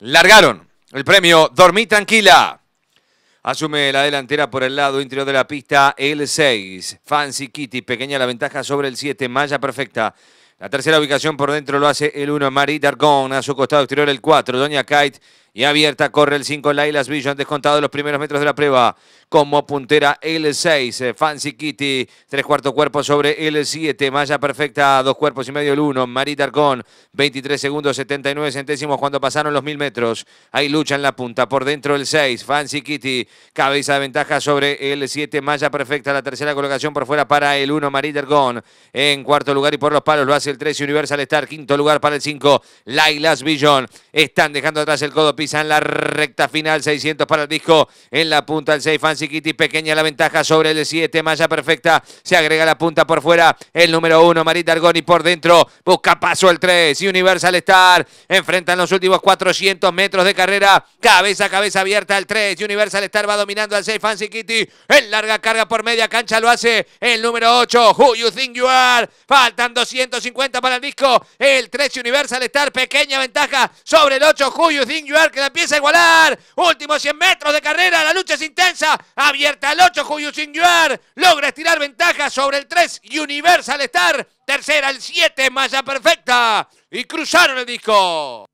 largaron el premio Dormí Tranquila. Asume la delantera por el lado interior de la pista el 6. Fancy Kitty, pequeña la ventaja sobre el 7. Malla perfecta. La tercera ubicación por dentro lo hace el 1, Marie Dargon. A su costado exterior el 4, Doña Kite y abierta. Corre el 5 Lailas Vision, descontado los primeros metros de la prueba. Como puntera el 6, eh, Fancy Kitty, tres cuartos cuerpos sobre el 7, Malla Perfecta, dos cuerpos y medio el 1, Marí Arcón, 23 segundos 79 centésimos cuando pasaron los mil metros. Ahí lucha en la punta, por dentro el 6, Fancy Kitty, cabeza de ventaja sobre el 7, Malla Perfecta, la tercera colocación por fuera para el 1, Marí Arcón. En cuarto lugar y por los palos lo hace el 3, Universal Star, quinto lugar para el 5, Lailas Vision. Están dejando atrás el codo piso en la recta final, 600 para el disco, en la punta el 6, Fancy Kitty, pequeña la ventaja sobre el 7, Malla Perfecta, se agrega la punta por fuera, el número 1, Marita Argoni por dentro, busca paso el 3, y Universal Star, enfrentan los últimos 400 metros de carrera, cabeza a cabeza abierta el 3, Universal Star va dominando al 6, Fancy Kitty, en larga carga por media cancha lo hace el número 8, Who You Think You Are, faltan 250 para el disco, el 3 Universal Star, pequeña ventaja sobre el 8, Who You Think You Are, que la empieza a igualar. Últimos 100 metros de carrera, la lucha es intensa. Abierta al 8, Julio Singuar. Logra estirar ventaja sobre el 3, Universal Star. Tercera, el 7, Malla Perfecta. Y cruzaron el disco.